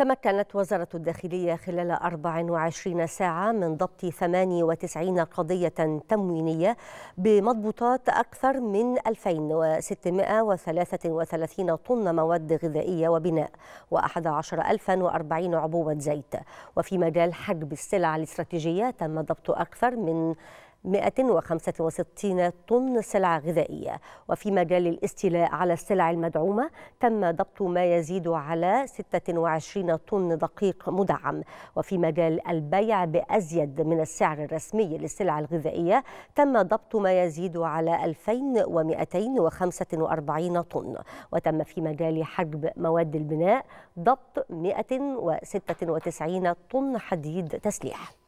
تمكنت وزارة الداخلية خلال 24 ساعة من ضبط 98 قضية تموينية بمضبوطات أكثر من 2633 طن مواد غذائية وبناء و11040 عبوة زيت وفي مجال حجب السلع الاستراتيجية تم ضبط أكثر من 165 طن سلع غذائية وفي مجال الاستيلاء على السلع المدعومة تم ضبط ما يزيد على 26 طن دقيق مدعم وفي مجال البيع بأزيد من السعر الرسمي للسلع الغذائية تم ضبط ما يزيد على 2245 طن وتم في مجال حجب مواد البناء ضبط 196 طن حديد تسليح